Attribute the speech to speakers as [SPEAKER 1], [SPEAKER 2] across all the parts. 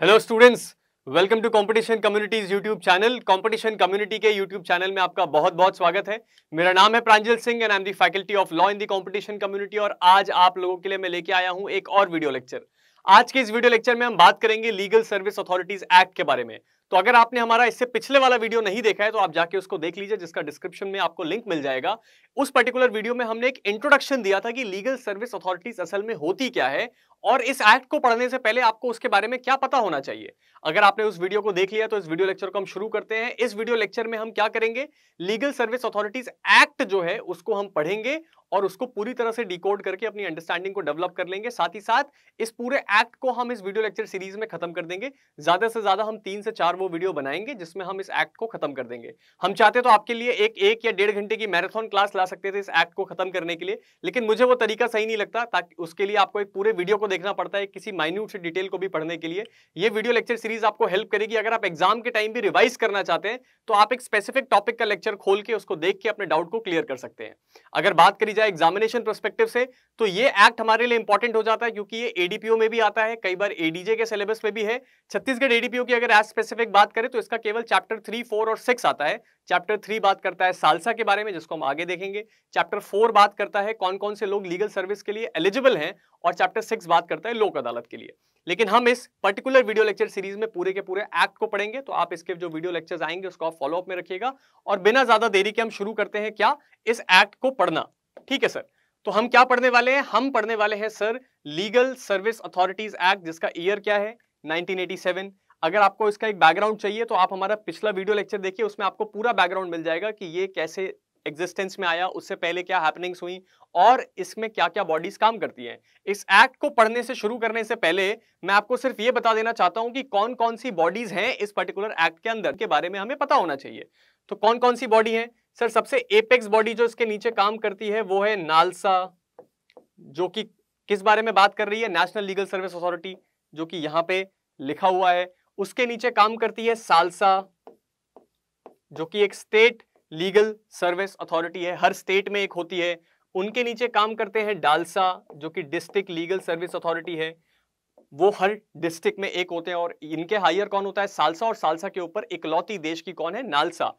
[SPEAKER 1] Hello students welcome to competition communities YouTube channel competition community के YouTube channel में आपका बहुत बहुत स्वागत है मेरा नाम है Pranjal Singh and I am faculty of law in the competition community और आज आप लोगों के लिए मैं लेके आया हूं एक और वीडियो लेक्चर आज के इस वीडियो लेक्चर में हम बात करेंगे लीगल सर्विस अथॉरिटीज एक्ट के बारे में तो अगर आपने हमारा इससे पिछले वाला वीडियो नहीं देखा है तो आप जाके उसको देख लीजिए जिसका डिस्क्रिप्शन में आपको लिंक मिल जाएगा उस पर्टिकुलर वीडियो में हमने एक इंट्रोडक्शन दिया था कि लीगल सर्विस अथॉरिटीज असल में होती क्या है और इस एक्ट को पढ़ने से पहले आपको उसके बारे में क्या पता होना चाहिए अगर आपने उस वीडियो को देख लिया तो इस वीडियो लेक्चर को हम शुरू करते हैं इस वीडियो लेक्चर में हम क्या करेंगे लीगल सर्विस अथॉरिटीज एक्ट जो है उसको हम पढ़ेंगे और उसको पूरी तरह से डिकोड करके अपनी अंडरस्टैंडिंग को डेवलप कर लेंगे साथ ही साथ इस पूरे एक्ट को हम इस वीडियो लेक्चर सीरीज में खत्म कर देंगे ज्यादा से ज्यादा हम तीन से चार वो वीडियो बनाएंगे जिसमें हम इस एक्ट को खत्म कर देंगे हम चाहते तो आपके लिए एक एक या डेढ़ घंटे की मैराथन क्लास ला सकते थे इस एक्ट को खत्म करने के लिए लेकिन मुझे वो तरीका सही नहीं लगता ताकि उसके लिए आपको एक पूरे वीडियो को देखना पड़ता है किसी माइन्यूट से डिटेल को भी पढ़ने के लिए ये वीडियो लेक्चर सीरीज आपको हेल्प करेगी अगर आप एग्जाम के टाइम भी रिवाइज करना चाहते हैं तो आप एक स्पेसिफिक टॉपिक का लेक्चर खोल के उसको देख के अपने डाउट को क्लियर कर सकते हैं अगर बात करी जाए एग्जामिनेशन परस्पेक्टिव से तो ये एक्ट हमारे लिए इंपॉर्टेंट हो जाता है क्योंकि ये एडीपीओ में भी आता है कई बार एडीजे के सिलेबस में भी है छत्तीसगढ़ एडीपीओ की अगर एज स्पेसिफिक बात करें तो इसका केवल चैप्टर थ्री फोर और सिक्स आता है चैप्टर थ्री बात करता है सालसा के बारे में जिसको हम आगे देखेंगे चैप्टर फोर बात करता है कौन कौन से लोग लीगल सर्विस के लिए एलिजिबल हैं और चैप्टर सिक्स बात करता है लोक अदालत के लिए लेकिन हम इस पर्टिकुलर वीडियो लेक्चर सीरीज में पूरे के पूरे एक्ट को पढ़ेंगे तो आप इसके जो वीडियो लेक्चर्स आएंगे उसको आप फॉलोअप में रखिएगा और बिना ज्यादा देरी के हम शुरू करते हैं क्या इस एक्ट को पढ़ना ठीक है सर तो हम क्या पढ़ने वाले हैं हम पढ़ने वाले हैं sir legal service authorities act जिसका ईयर क्या है 1987 अगर आपको इसका एक बैकग्राउंड चाहिए तो आप हमारा पिछला वीडियो लेक्चर देखिए उसमें आपको पूरा बैकग्राउंड मिल जाएगा कि ये कैसे एग्जिस्टेंस में आया उससे पहले क्या हैपनिंग्स हुई और इसमें क्या क्या बॉडीज काम करती हैं इस एक्ट को पढ़ने से शुरू करने से पहले मैं आपको सिर्फ ये बता देना चाहता हूं कि कौन कौन सी बॉडीज हैं इस पर्टिकुलर एक्ट के अंदर के बारे में हमें पता होना चाहिए तो कौन कौन सी बॉडी है सर सबसे एपेक्स बॉडी जो इसके नीचे काम करती है वो है नालसा जो कि किस बारे में बात कर रही है नेशनल लीगल सर्विस अथॉरिटी जो कि यहां पे लिखा हुआ है उसके नीचे काम करती है सालसा जो कि एक स्टेट लीगल सर्विस अथॉरिटी है हर स्टेट में एक होती है उनके नीचे काम करते हैं डालसा जो कि डिस्ट्रिक्ट लीगल सर्विस अथॉरिटी है वो हर डिस्ट्रिक्ट में एक होते हैं और इनके हायर कौन होता है सालसा और सालसा के ऊपर इकलौती देश की कौन है नालसा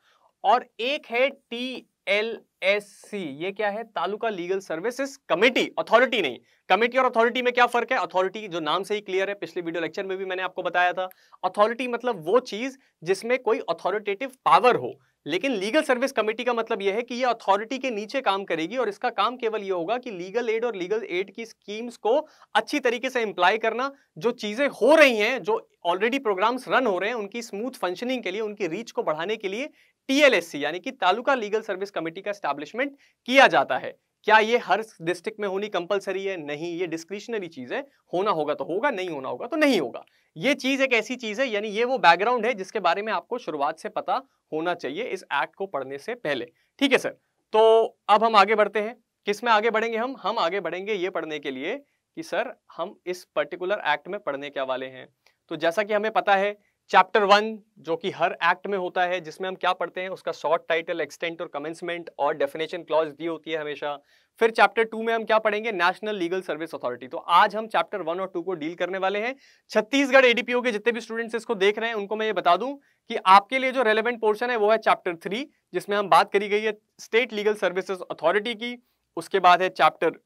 [SPEAKER 1] और एक है टी एल एस सी ये क्या है taluka legal services committee authority नहीं कमेटी और अथॉरिटी में क्या फर्क है अथॉरिटी जो नाम से ही क्लियर है पिछले वीडियो लेक्चर में भी मैंने आपको बताया था अथॉरिटी मतलब वो चीज जिसमें कोई अथॉरिटेटिव पावर हो लेकिन लीगल सर्विस कमेटी का मतलब यह है कि यह अथॉरिटी के नीचे काम करेगी और इसका काम केवल यह होगा कि लीगल एड और लीगल एड की स्कीम्स को अच्छी तरीके से इंप्लाई करना जो चीज़ें हो रही हैं जो ऑलरेडी प्रोग्राम्स रन हो रहे हैं उनकी स्मूथ फंक्शनिंग के लिए उनकी रीच को बढ़ाने के लिए टीएलएससी यानी कि तालुका लीगल सर्विस कमेटी का स्टैब्लिशमेंट किया जाता है क्या ये हर डिस्ट्रिक्ट में होनी कंपलसरी है नहीं ये डिस्क्रिशनरी चीज है होना होगा तो होगा नहीं होना होगा तो नहीं होगा ये चीज एक ऐसी चीज है यानी ये वो बैकग्राउंड है जिसके बारे में आपको शुरुआत से पता होना चाहिए इस एक्ट को पढ़ने से पहले ठीक है सर तो अब हम आगे बढ़ते हैं किस में आगे बढ़ेंगे हम हम आगे बढ़ेंगे ये पढ़ने के लिए कि सर हम इस पर्टिकुलर एक्ट में पढ़ने क्या वाले हैं तो जैसा कि हमें पता है चैप्टर वन जो कि हर एक्ट में होता है जिसमें हम क्या पढ़ते हैं उसका शॉर्ट टाइटल एक्सटेंट और कमेंसमेंट और डेफिनेशन क्लॉज दी होती है हमेशा फिर चैप्टर टू में हम क्या पढ़ेंगे नेशनल लीगल सर्विस अथॉरिटी तो आज हम चैप्टर वन और टू को डील करने वाले हैं छत्तीसगढ़ एडीपीओ के जितने भी स्टूडेंट्स इसको देख रहे हैं उनको मैं ये बता दूं कि आपके लिए जो रेलिवेंट पोर्शन है वो है चैप्टर थ्री जिसमें हम बात करी गई है स्टेट लीगल सर्विसेज अथॉरिटी की उसके बाद है चैप्टर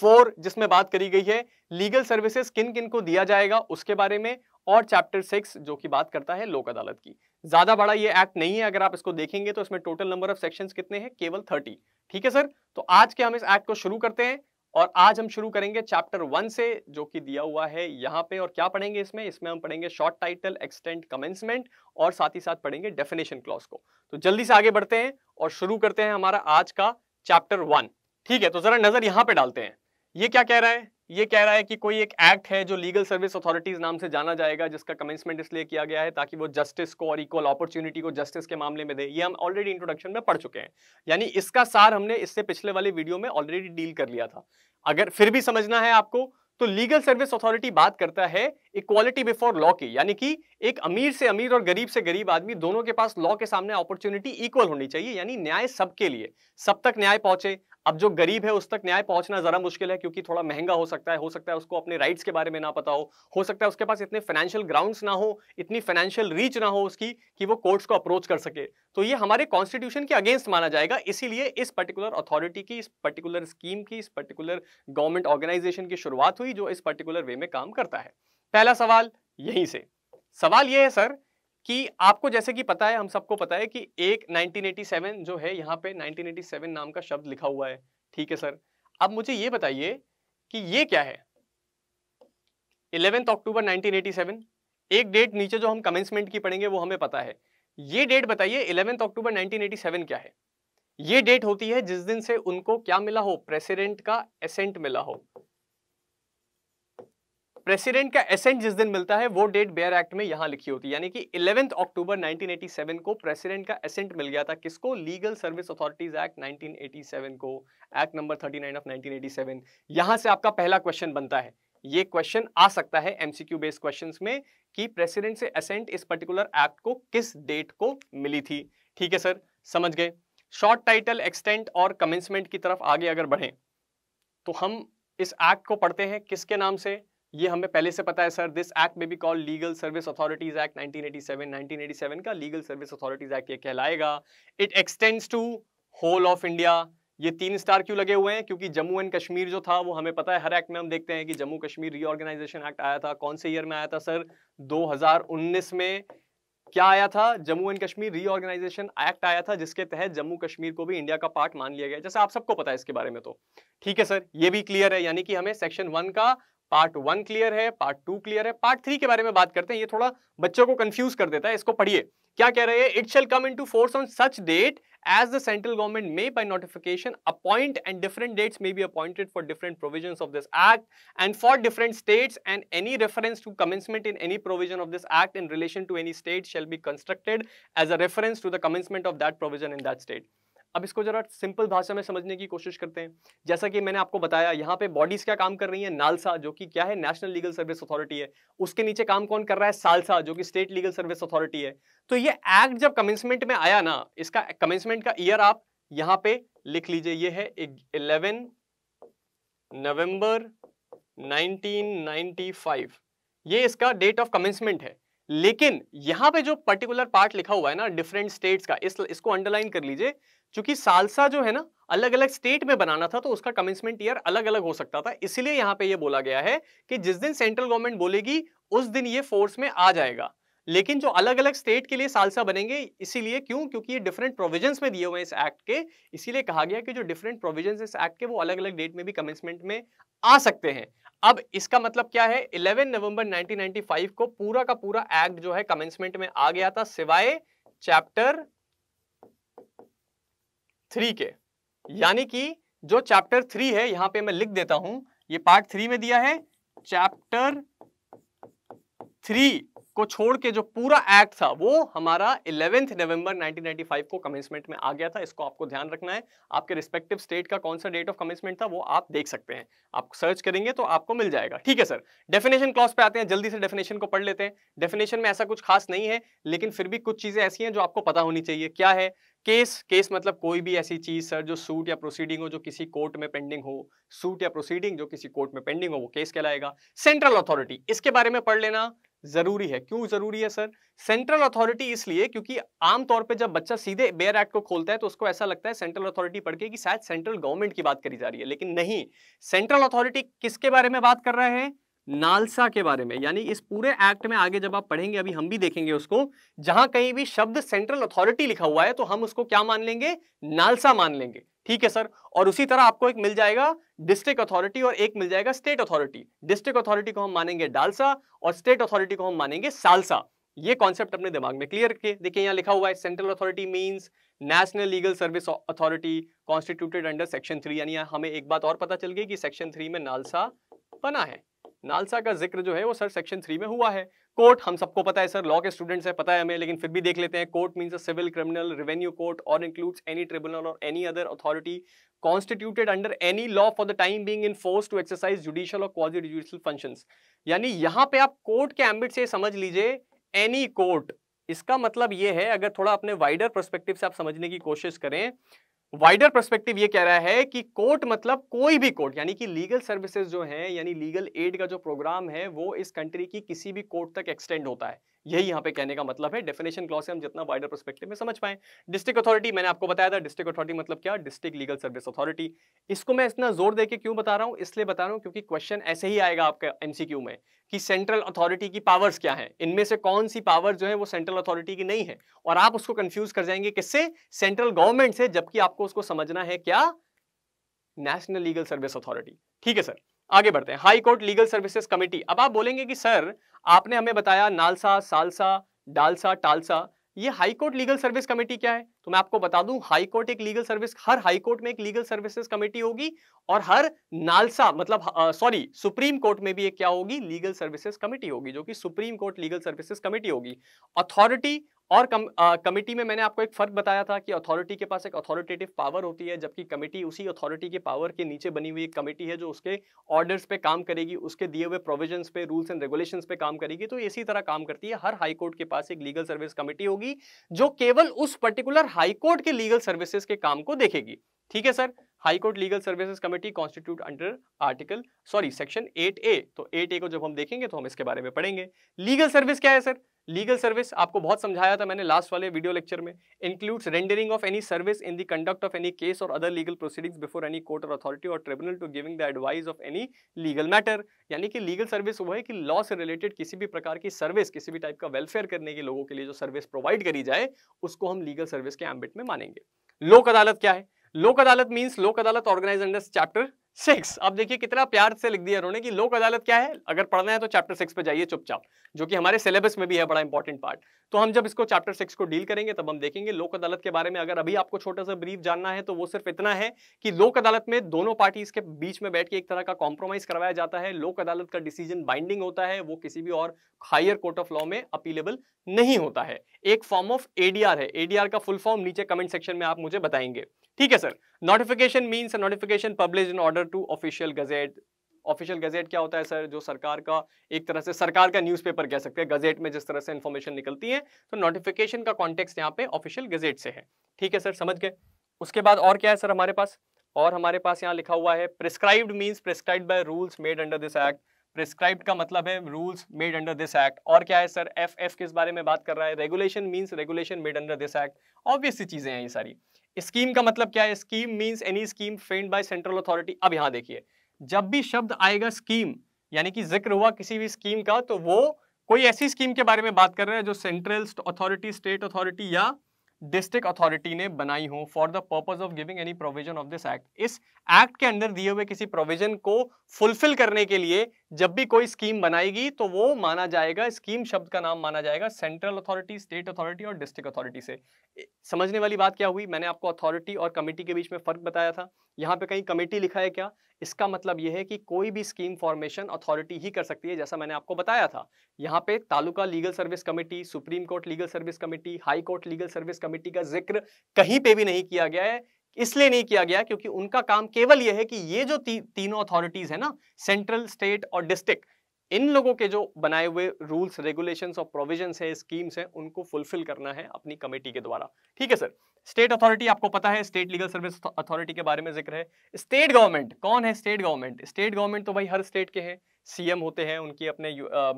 [SPEAKER 1] फोर जिसमें बात करी गई है लीगल सर्विसेज किन किन को दिया जाएगा उसके बारे में और चैप्टर सिक्स जो कि बात करता है लोक अदालत की ज्यादा बड़ा ये एक्ट नहीं है अगर आप इसको देखेंगे तो इसमें टोटल नंबर ऑफ सेक्शंस कितने हैं केवल थर्टी ठीक है सर तो आज के हम इस एक्ट को शुरू करते हैं और आज हम शुरू करेंगे चैप्टर वन से जो कि दिया हुआ है यहाँ पे और क्या पढ़ेंगे इसमें इसमें हम पढ़ेंगे शॉर्ट टाइटल एक्सटेंट कमेंसमेंट और साथ ही साथ पढ़ेंगे डेफिनेशन क्लॉज को तो जल्दी से आगे बढ़ते हैं और शुरू करते हैं हमारा आज का चैप्टर वन ठीक है तो जरा नजर यहाँ पे डालते हैं ये क्या कह रहा है ये कह रहा है कि कोई एक एक्ट है जो लीगल सर्विस अथॉरिटीज नाम से जाना जाएगा जिसका कमेंसमेंट इसलिए किया गया है ताकि वो जस्टिस को और इक्वल अपॉर्चुनिटी को जस्टिस के मामले में दे ये हम ऑलरेडी इंट्रोडक्शन में पढ़ चुके हैं यानी इसका सार हमने इससे पिछले वाले वीडियो में ऑलरेडी डील कर लिया था अगर फिर भी समझना है आपको तो लीगल सर्विस अथॉरिटी बात करता है इक्वालिटी बिफोर लॉ की यानी कि एक अमीर से अमीर और गरीब से गरीब आदमी दोनों के पास लॉ के सामने अपॉर्चुनिटी इक्वल होनी चाहिए यानी न्याय सबके लिए सब तक न्याय पहुंचे अब जो गरीब है उस तक न्याय पहुंचना ज़रा मुश्किल है क्योंकि थोड़ा महंगा हो सकता है हो सकता है उसको अपने राइट्स के बारे में ना पता हो हो सकता है उसके पास इतने फाइनेंशियल ग्राउंड्स ना हो इतनी फाइनेंशियल रीच ना हो उसकी कि वो कोर्ट्स को अप्रोच कर सके तो ये हमारे कॉन्स्टिट्यूशन के अगेंस्ट माना जाएगा इसीलिए इस पर्टिकुलर अथॉरिटी की इस पर्टिकुलर स्कीम की इस पर्टिकुलर गवर्नमेंट ऑर्गेनाइजेशन की शुरुआत हुई जो इस पर्टिकुलर वे में काम करता है पहला सवाल यहीं से सवाल ये है सर कि आपको जैसे कि पता है हम सबको पता है कि एक 1987 जो है यहाँ पे 1987 नाम का शब्द लिखा हुआ है ठीक है सर अब मुझे ये बताइए कि ये क्या है इलेवेंथ अक्टूबर 1987 एक डेट नीचे जो हम कमेंसमेंट की पढ़ेंगे वो हमें पता है ये डेट बताइए इलेवेंथ अक्टूबर 1987 क्या है ये डेट होती है जिस दिन से उनको क्या मिला हो प्रेसिडेंट का एसेंट मिला हो प्रेसिडेंट का एसेंट जिस दिन मिलता है वो डेट बेयर एक्ट में यहां लिखी होती है यानी कि 11 अक्टूबर 1987 को प्रेसिडेंट का एसेंट मिल गया था किसको लीगल सर्विस अथॉरिटीज एक्ट 1987 को एक्ट नंबर 39 ऑफ 1987 यहां से आपका पहला क्वेश्चन बनता है ये क्वेश्चन आ सकता है एमसीक्यू बेस्ड क्वेश्चन में कि प्रेसिडेंट से असेंट इस पर्टिकुलर एक्ट को किस डेट को मिली थी ठीक है सर समझ गए शॉर्ट टाइटल एक्सटेंट और कमेंसमेंट की तरफ आगे अगर बढ़े तो हम इस एक्ट को पढ़ते हैं किसके नाम से ये हमें पहले से पता है सर दिस एक्ट में भी call legal service authorities act 1987 1987 का लीगल सर्विस अथॉरिटीज एक्ट ये कहलाएगा it extends to whole of India ये तीन स्टार क्यों लगे हुए हैं क्योंकि जम्मू एंड कश्मीर जो था वो हमें पता है हर एक्ट में हम देखते हैं कि जम्मू कश्मीर रीऑर्गेनाइजेशन एक्ट आया था कौन से ईयर में आया था सर 2019 में क्या आया था Jammu and Kashmir reorganisation act आया था जिसके तहत जम्मू कश्मीर को भी इंडिया का पार्ट मान लिया गया जैसे आप सबको पता है इसके बारे में तो ठीक है सर ये भी क्लियर है यानी कि हमें सेक्शन वन का पार्ट वन क्लियर है पार्ट टू क्लियर है पार्ट थ्री के बारे में बात करते हैं ये थोड़ा बच्चों को कंफ्यूज कर देता है इसको पढ़िए क्या कह रहे हैं it shall come into force on such date as the central government may by notification appoint and different dates may be appointed for different provision of this act and for different states and any reference to commencement in any provision of this act in relation to any state shall be constructed as a reference to the commencement of that provision in that state अब इसको जरा simple भाषा में समझने की कोशिश करते हैं जैसा कि मैंने आपको बताया यहाँ पे बॉडीज क्या काम कर रही है नालसा जो कि क्या है नेशनल लीगल सर्विस अथॉरिटी है उसके नीचे काम कौन कर रहा है सालसा जो कि स्टेट लीगल सर्विस अथॉरिटी है तो ये एक्ट जब कमेंसमेंट में आया ना इसका कमेंसमेंट का ईयर आप यहाँ पे लिख लीजिए ये है इलेवन नवंबर 1995 ये इसका डेट ऑफ कमेंसमेंट है लेकिन यहां पे जो पर्टिकुलर पार्ट लिखा हुआ है ना डिफरेंट स्टेट्स का इस इसको अंडरलाइन कर लीजिए क्योंकि सालसा जो है ना अलग अलग स्टेट में बनाना था तो उसका कमेंसमेंट ईयर अलग अलग हो सकता था इसलिए यहां पे ये बोला गया है कि जिस दिन सेंट्रल गवर्नमेंट बोलेगी उस दिन ये फोर्स में आ जाएगा लेकिन जो अलग अलग स्टेट के लिए सालसा बनेंगे इसीलिए क्यों क्योंकि ये डिफरेंट प्रोविजन में दिए हुए हैं इस एक्ट के इसीलिए कहा गया कि जो डिफरेंट प्रोविजन इस एक्ट के वो अलग अलग डेट में भी कमेंसमेंट में आ सकते हैं अब इसका मतलब क्या है 11 नवंबर 1995 को पूरा का पूरा एक्ट जो है कमेंसमेंट में आ गया था सिवाय चैप्टर थ्री के यानी कि जो चैप्टर थ्री है यहां पे मैं लिख देता हूं ये पार्ट थ्री में दिया है चैप्टर थ्री को छोड़ के जो पूरा एक्ट था वो हमारा इलेवेंथ नवंबर 1995 को कमेंसमेंट में आ गया था इसको आपको ध्यान रखना है आपके रिस्पेक्टिव स्टेट का कौन सा डेट ऑफ कमेंसमेंट था वो आप देख सकते हैं आप सर्च करेंगे तो आपको मिल जाएगा ठीक है सर डेफिनेशन क्लॉज पे आते हैं जल्दी से डेफिनेशन को पढ़ लेते हैं डेफिनेशन में ऐसा कुछ खास नहीं है लेकिन फिर भी कुछ चीज़ें ऐसी हैं जो आपको पता होनी चाहिए क्या है केस केस मतलब कोई भी ऐसी चीज सर जो सूट या प्रोसीडिंग हो जो किसी कोर्ट में पेंडिंग हो सूट या प्रोसीडिंग जो किसी कोर्ट में पेंडिंग हो वो केस कहलाएगा सेंट्रल अथॉरिटी इसके बारे में पढ़ लेना जरूरी है क्यों जरूरी है सर सेंट्रल अथॉरिटी इसलिए क्योंकि आमतौर पे जब बच्चा सीधे बेयर एक्ट को खोलता है तो उसको ऐसा लगता है सेंट्रल अथॉरिटी पढ़ के कि शायद सेंट्रल गवर्नमेंट की बात करी जा रही है लेकिन नहीं सेंट्रल अथॉरिटी किसके बारे में बात कर रहे हैं नालसा के बारे में यानी इस पूरे एक्ट में आगे जब आप पढ़ेंगे अभी हम भी देखेंगे उसको जहां कहीं भी शब्द सेंट्रल अथॉरिटी लिखा हुआ है तो हम उसको क्या मान लेंगे नालसा मान लेंगे ठीक है सर और उसी तरह आपको एक मिल जाएगा डिस्ट्रिक्ट अथॉरिटी और एक मिल जाएगा स्टेट अथॉरिटी डिस्ट्रिक्ट अथॉरिटी को हम मानेंगे डालसा और स्टेट अथॉरिटी को हम मानेंगे सालसा ये कॉन्सेप्ट अपने दिमाग में क्लियर के देखिए यहाँ लिखा हुआ है central authority means national legal service authority constituted under section three यानी हमें एक बात और पता चल गई कि सेक्शन थ्री में नालसा बना है नालसा का जिक्र जो है वो सर सेक्शन थ्री में हुआ है कोर्ट हम सबको पता है सर लॉ के स्टूडेंट्स है पता है हमें लेकिन फिर भी देख लेते हैं court means a civil criminal revenue court और इंक्लूड्स एनी ट्रिब्यूनल और any other authority constituted under any law for the time being in force to exercise judicial और क्वाजी जुडिशियल फंक्शन यानी यहाँ पे आप कोर्ट के एम्बिट से समझ लीजिए एनी कोर्ट इसका मतलब ये है अगर थोड़ा अपने वाइडर परस्पेक्टिव से आप समझने की कोशिश करें वाइडर परस्पेक्टिव ये कह रहा है कि कोर्ट मतलब कोई भी कोर्ट यानी कि लीगल सर्विसेज जो है यानी लीगल एड का जो प्रोग्राम है वो इस कंट्री की किसी भी कोर्ट तक एक्सटेंड होता है यही यहाँ पे कहने का मतलब है डेफिनेशन क्लॉज से हम जितना वाइडर परस्पेक्टिव में समझ पाए डिस्ट्रिक्ट अथॉरिटी मैंने आपको बताया था डिस्ट्रिक्ट अथॉरिटी मतलब क्या डिस्ट्रिक्ट लीगल सर्विस अथॉरिटी इसको मैं इतना जोर देकर क्यों बता रहा हूँ इसलिए बता रहा हूँ क्योंकि क्वेश्चन ऐसे ही आएगा आपका एमसीक्यू में कि सेंट्रल अथॉरिटी की पावर्स क्या है इनमें से कौन सी पावर जो है वो सेंट्रल अथॉरिटी की नहीं है और आप उसको कंफ्यूज कर जाएंगे किससे सेंट्रल गवर्नमेंट से जबकि आपको उसको समझना है क्या नेशनल लीगल सर्विस अथॉरिटी ठीक है सर आगे बढ़ते हैं high court legal services committee अब आप बोलेंगे कि सर आपने हमें बताया नालसा सालसा डालसा टालसा ये high court legal service committee क्या है तो मैं आपको बता दूं हाई कोर्ट एक लीगल सर्विस हर हाई कोर्ट में एक लीगल सर्विसेज कमेटी होगी और हर नालसा मतलब सॉरी सुप्रीम कोर्ट में भी एक क्या होगी लीगल सर्विसेज कमेटी होगी जो कि supreme court legal services committee होगी अथॉरिटी और कम, आ, कमेटी में मैंने आपको एक फ़र्क बताया था कि अथॉरिटी के पास एक अथॉरिटेटिव पावर होती है जबकि कमेटी उसी अथॉरिटी के पावर के नीचे बनी हुई एक कमेटी है जो उसके ऑर्डर्स पे काम करेगी उसके दिए हुए प्रोविजंस पे रूल्स एंड रेगुलेशंस पे काम करेगी तो इसी तरह काम करती है हर हाई कोर्ट के पास एक लीगल सर्विस कमेटी होगी जो केवल उस पर्टिकुलर हाईकोर्ट के लीगल सर्विसेज के काम को देखेगी ठीक है sir high court legal services committee constitute under article sorry section A तो ए को जब हम देखेंगे तो हम इसके बारे में पढ़ेंगे लीगल सर्विस क्या है सर लीगल सर्विस आपको बहुत समझाया था मैंने लास्ट वाले वीडियो लेक्चर में includes rendering of any service in the conduct of any case और other legal proceedings before any court और अथॉरिटी और tribunal to giving the advice of any legal matter यानी कि लीगल सर्विस वो है कि law से रिलेटेड किसी भी प्रकार की सर्विस किसी भी टाइप का वेलफेयर करने के लोगों के लिए जो सर्विस प्रोवाइड करी जाए उसको हम लीगल सर्विस के एम्बिट में मानेंगे लोक अदालत क्या है लोक अदालत मीन्स लोक अदालत ऑर्गेनाइज अंडर चैप्टर सिक्स अब देखिए कितना प्यार से लिख दिया उन्होंने कि लोक अदालत क्या है अगर पढ़ना है तो चैप्टर सिक्स पे जाइए चुपचाप जो कि हमारे सिलेबस में भी है बड़ा इंपॉर्टेंट पार्ट तो हम जब इसको चैप्टर सिक्स को डील करेंगे तब हम देखेंगे लोक अदालत के बारे में अगर अभी आपको छोटा सा ब्रीफ जानना है तो वो सिर्फ इतना है कि लोक अदालत में दोनों पार्टीज के बीच में बैठ के एक तरह का कॉम्प्रोमाइज करवाया जाता है लोक अदालत का डिसीजन बाइंडिंग होता है वो किसी भी और हायर कोर्ट ऑफ लॉ में अपीलेबल नहीं होता है एक फॉर्म ऑफ एडीआर है एडीआर का फुल फॉर्म नीचे कमेंट सेक्शन में आप मुझे बताएंगे ठीक है sir notification means notification publish in order to official gazette official gazette क्या होता है सर जो सरकार का एक तरह से सरकार का न्यूज़पेपर कह सकते हैं गजेट में जिस तरह से इन्फॉर्मेशन निकलती है तो नोटिफिकेशन का कॉन्टेक्स्ट यहाँ पे ऑफिशियल गजेट से है ठीक है सर समझ गए उसके बाद और क्या है सर हमारे पास और हमारे पास यहाँ लिखा हुआ है prescribed means prescribe by rules made under this act prescribe का मतलब है rules made under this act और क्या है सर एफ एफ किस बारे में बात कर रहा है regulation means regulation made under this act obvious चीज़ें हैं ये सारी स्कीम का मतलब क्या है scheme means any scheme framed by central authority अब यहां देखिए जब भी शब्द आएगा स्कीम यानी कि जिक्र हुआ किसी भी स्कीम का तो वो कोई ऐसी स्कीम के बारे में बात कर रहे हैं जो सेंट्रल अथॉरिटी स्टेट अथॉरिटी या डिस्ट्रिक्ट अथॉरिटी ने बनाई हो for the purpose of giving any provision of this act इस एक्ट के अंदर दिए हुए किसी प्रोविजन को फुलफिल करने के लिए जब भी कोई स्कीम बनाएगी तो वो माना जाएगा स्कीम शब्द का नाम माना जाएगा सेंट्रल अथॉरिटी स्टेट अथॉरिटी और डिस्ट्रिक्ट अथॉरिटी से समझने वाली बात क्या हुई मैंने आपको अथॉरिटी और कमेटी के बीच में फर्क बताया था यहाँ पे कहीं कमेटी लिखा है क्या इसका मतलब यह है कि कोई भी स्कीम फॉर्मेशन अथॉरिटी ही कर सकती है जैसा मैंने आपको बताया था यहाँ पे taluka legal service committee supreme court legal service committee high court legal service committee का जिक्र कहीं पे भी नहीं किया गया है इसलिए नहीं किया गया क्योंकि उनका काम केवल यह है कि ये जो ती, तीनों अथॉरिटीज है ना सेंट्रल स्टेट और डिस्ट्रिक्ट इन लोगों के जो बनाए हुए रूल्स रेगुलेशंस और प्रोविजंस है स्कीम्स हैं उनको फुलफिल करना है अपनी कमेटी के द्वारा ठीक है सर स्टेट अथॉरिटी आपको पता है स्टेट लीगल सर्विस अथॉरिटी के बारे में जिक्र है स्टेट गवर्नमेंट कौन है स्टेट गवर्नमेंट स्टेट गवर्नमेंट तो भाई हर स्टेट के हैं सीएम होते हैं उनके अपने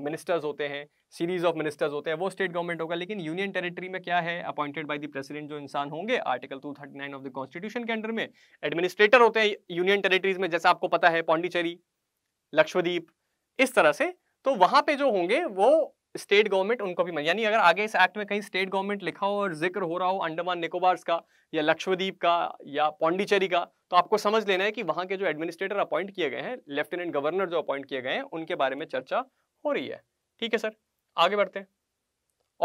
[SPEAKER 1] मिनिस्टर्स होते हैं सीरीज ऑफ मिनिस्टर्स होते हैं वो स्टेट गवर्नमेंट होगा लेकिन यूनियन टेरिटरी में क्या है अपॉइंटेड बाय द प्रेसिडेंट जो इंसान होंगे आर्टिकल 239 ऑफ द कॉन्स्टिट्यूशन के अंडर में एडमिनिस्ट्रेटर होते हैं यूनियन टेरिटरीज में जैसा आपको पता है पौंडीचेरी लक्षद्वीप इस तरह से तो वहां पे जो होंगे वो स्टेट गवर्नमेंट उनको भी यानी अगर आगे इस एक्ट में कहीं स्टेट गवर्नमेंट लिखा हो और जिक्र हो रहा हो अंडमान निकोबार्स का या लक्षद्वीप का या पौंडीचेरी का तो आपको समझ लेना है कि वहां के जो एडमिनिस्ट्रेटर अपॉइंट किए गए हैं लेफ्टिनेंट गवर्नर जो अपॉइंट किए गए हैं उनके बारे में चर्चा हो रही है ठीक है सर आगे बढ़ते हैं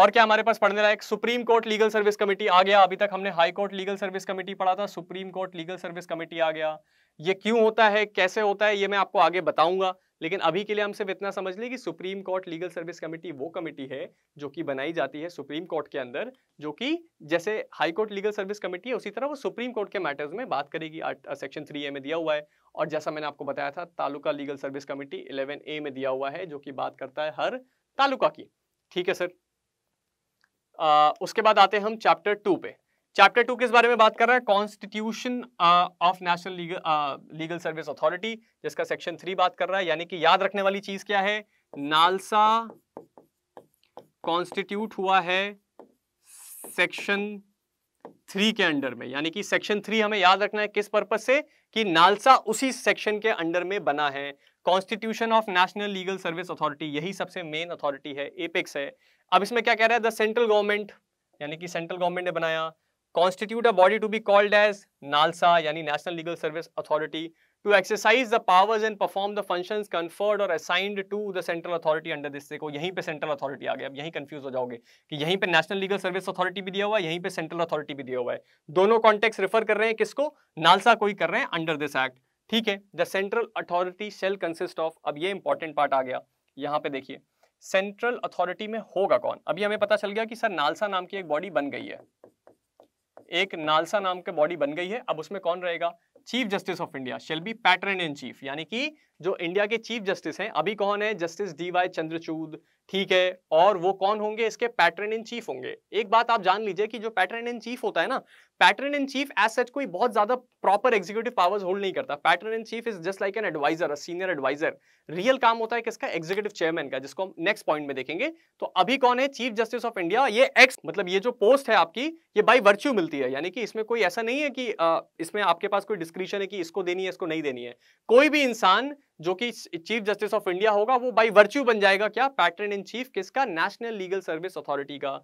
[SPEAKER 1] और क्या हमारे पास पढ़ने लायक supreme court legal service committee आ गया अभी तक हमने high court legal service committee पढ़ा था supreme court legal service committee आ गया ये क्यों होता है कैसे होता है ये मैं आपको आगे बताऊंगा लेकिन अभी के लिए हम सिर्फ इतना समझ लें कि supreme court legal service committee वो कमेटी है जो कि बनाई जाती है सुप्रीम कोर्ट के अंदर जो कि जैसे high court legal service committee है उसी तरह वो सुप्रीम कोर्ट के मैटर्स में बात करेगी सेक्शन थ्री ए में दिया हुआ है और जैसा मैंने आपको बताया था taluka legal service committee eleven A में दिया हुआ है जो कि बात करता है हर तालुका की ठीक है सर आ, उसके बाद आते हैं हम चैप्टर टू पे चैप्टर टू किस बारे में बात कर रहा है constitution of national legal legal service authority जिसका सेक्शन थ्री बात कर रहा है यानी कि याद रखने वाली चीज क्या है नालसा कॉन्स्टिट्यूट हुआ है सेक्शन थ्री के अंडर में यानी कि सेक्शन थ्री हमें याद रखना है किस पर्पज से कि नालसा उसी सेक्शन के अंडर में बना है constitution of national legal service authority यही सबसे मेन अथॉरिटी है एपेक्स है अब इसमें क्या कह रहा है द सेंट्रल गवर्नमेंट यानी कि सेंट्रल गवर्नमेंट ने बनाया constitute a body to be called as NALSA यानी National Legal Service Authority to exercise the powers and perform the functions conferred or assigned to the central authority under this देखो यहीं पे central authority आ गया अब यहीं confuse हो जाओगे कि यहीं पे National Legal Service Authority भी दिया हुआ है यहीं पे central authority भी दिया हुआ है दोनों context refer कर रहे हैं किसको NALSA को ही कर रहे हैं under this act ठीक है the central authority shall consist of अब ये इंपॉर्टेंट पार्ट आ गया यहाँ पे देखिए सेंट्रल अथॉरिटी में होगा कौन अभी हमें पता चल गया कि सर नालसा नाम की एक बॉडी बन गई है एक नालसा नाम के बॉडी बन गई है अब उसमें कौन रहेगा chief justice of India shall be patron in chief यानी कि जो इंडिया के चीफ जस्टिस हैं अभी कौन है जस्टिस डी वाई चंद्रचूड ठीक है और वो कौन होंगे इसके पैटर्न इन चीफ होंगे एक बात आप जान लीजिए कि जो पैटर्न इन चीफ होता है ना patron in chief as such कोई बहुत ज्यादा प्रॉपर एग्जीक्यूटिव पावर्स होल्ड नहीं करता patron in chief is just like an adviser a senior adviser real काम होता है किसका एग्जीक्यूटिव चेयरमैन का जिसको हम नेक्स्ट पॉइंट में देखेंगे तो अभी कौन है चीफ जस्टिस ऑफ इंडिया ये एक्स मतलब ये जो पोस्ट है आपकी ये बाई वर्च्यू मिलती है यानी कि इसमें कोई ऐसा नहीं है कि आ, इसमें आपके पास कोई डिस्क्रिप्शन है कि इसको देनी है इसको नहीं देनी है कोई भी इंसान जो कि चीफ जस्टिस ऑफ इंडिया होगा वो बाई वर्च्यू बन जाएगा क्या पैटर्न इन चीफ किसका नेशनल लीगल सर्विस अथॉरिटी का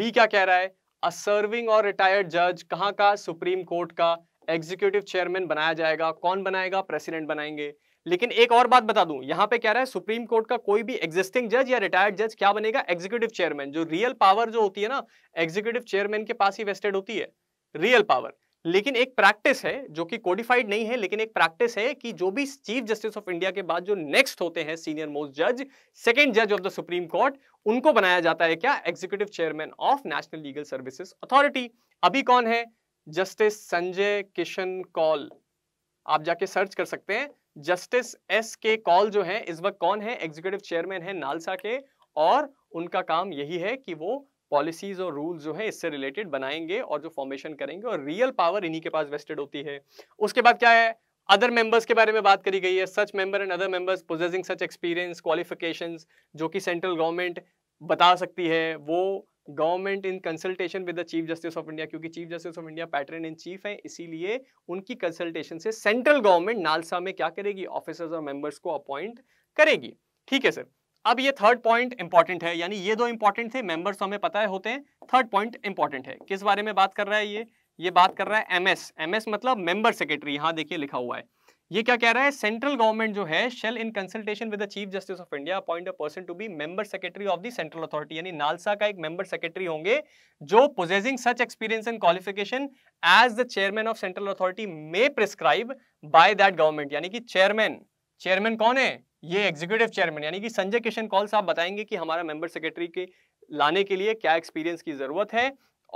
[SPEAKER 1] बी क्या कह रहा है अ सर्विंग और रिटायर्ड जज कहाँ का सुप्रीम कोर्ट का एग्जीक्यूटिव चेयरमैन बनाया जाएगा कौन बनाएगा प्रेसिडेंट बनाएंगे लेकिन एक और बात बता दूं यहां पे कह रहा है सुप्रीम कोर्ट का कोई भी एग्जिस्टिंग जज या रिटायर्ड जज क्या बनेगा एग्जीक्यूटिव चेयरमैन जो रियल पावर जो होती है ना एग्जीक्यूटिव चेयरमैन के पास ही वेस्टेड होती है रियल पावर लेकिन एक प्रैक्टिस है जो कि कोडिफाइड नहीं है लेकिन एक प्रैक्टिस है कि जो भी चीफ जस्टिस ऑफ इंडिया के बाद जो नेक्स्ट होते हैं सीनियर मोस्ट जज सेकेंड जज ऑफ द सुप्रीम कोर्ट उनको बनाया जाता है क्या executive chairman of national legal services authority अभी कौन है जस्टिस संजय किशन कॉल आप जाके सर्च कर सकते हैं जस्टिस एस के कॉल जो है इस वक्त कौन है एग्जीक्यूटिव चेयरमैन है नालसा के और उनका काम यही है कि वो पॉलिसीज और रूल्स जो है इससे रिलेटेड बनाएंगे और जो फॉर्मेशन करेंगे और रियल पावर इन्हीं के पास वेस्टेड होती है उसके बाद क्या है अदर मेंबर्स के बारे में बात करी गई है such member and other members possessing such experience qualification जो कि सेंट्रल गवर्नमेंट बता सकती है वो government in consultation with the chief justice of India क्योंकि chief justice of India patron in chief है इसीलिए उनकी कंसल्टेशन से सेंट्रल गवर्नमेंट नालसा में क्या करेगी ऑफिसर्स और मेंबर्स को अपॉइंट करेगी ठीक है सर अब ये थर्ड पॉइंट इंपॉर्टेंट है यानी ये दो इंपॉर्टेंट थे मेंबर्स हमें पता है होते हैं थर्ड पॉइंट इंपॉर्टेंट है किस बारे में बात कर रहा है ये ये बात कर रहा है एमएस एमएस मतलब मेंबर सेक्रेटरी यहां देखिए लिखा हुआ है ये क्या कह रहा है सेंट्रल गवर्नमेंट जो है shall in consultation with the chief justice of India appoint a person to be member secretary of the central authority यानी नालसा का एक मेंबर सेक्रेटरी होंगे जो possessing such experience and qualification as the chairman of central authority may prescribe by that government यानी कि chairman chairman कौन है ये एग्जीक्यूटिव चेयरमैन यानी कि संजय किशन कॉल साहब बताएंगे कि हमारा मेंबर सेक्रेटरी के लाने के लिए क्या एक्सपीरियंस की ज़रूरत है